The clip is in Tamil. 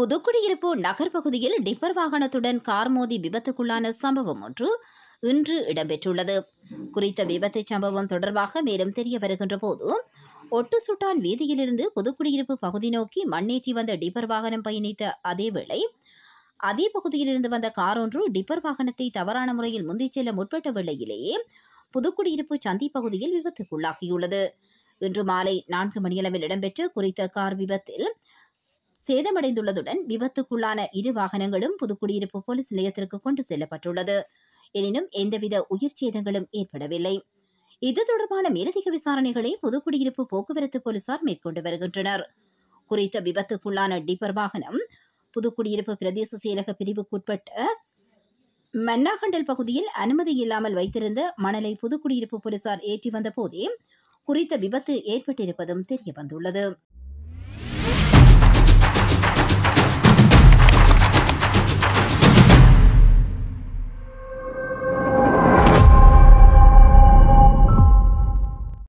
புதுக்குடியிருப்பு நகர் பகுதியில் டிப்பர் வாகனத்துடன் கார் மோதி விபத்துக்குள்ளான சம்பவம் ஒன்று இன்று இடம்பெற்றுள்ளது குறித்த விபத்து சம்பவம் தொடர்பாக மேலும் தெரிய வருகின்ற போது சுட்டான் வீதியிலிருந்து புதுக்குடியிருப்பு பகுதி நோக்கி மண்ணேற்றி வந்த டிப்பர் வாகனம் பயணித்த அதேவேளை அதே பகுதியிலிருந்து வந்த கார் ஒன்று டிப்பர் வாகனத்தை தவறான முறையில் முந்திச் செல்ல முற்பட்ட வேளையிலேயே புதுக்குடியிருப்பு சந்தி பகுதியில் விபத்துக்குள்ளாகியுள்ளது இன்று மாலை நான்கு மணியளவில் இடம்பெற்ற குறித்த கார் விபத்தில் சேதமடைந்துள்ளதுடன் விபத்துக்குள்ளான இரு வாகனங்களும் புதுக்குடியிருப்பு போலீஸ் நிலையத்திற்கு கொண்டு செல்லப்பட்டுள்ளது எனினும் எந்தவித உயிர் சேதங்களும் ஏற்படவில்லை இது தொடர்பான மேலதிக விசாரணைகளை புதுக்குடியிருப்பு போக்குவரத்து போலீசார் மேற்கொண்டு வருகின்றனர் குறித்த விபத்துக்குள்ளான டிப்பர் வாகனம் புதுக்குடியிருப்பு பிரதேச செயலக பிரிவுக்குட்பட்ட மன்னாகண்டல் பகுதியில் அனுமதி இல்லாமல் வைத்திருந்த மணலை புதுக்குடியிருப்பு போலீசார் ஏற்றி வந்த போதே குறித்த விபத்து ஏற்பட்டிருப்பதும் தெரியவந்துள்ளது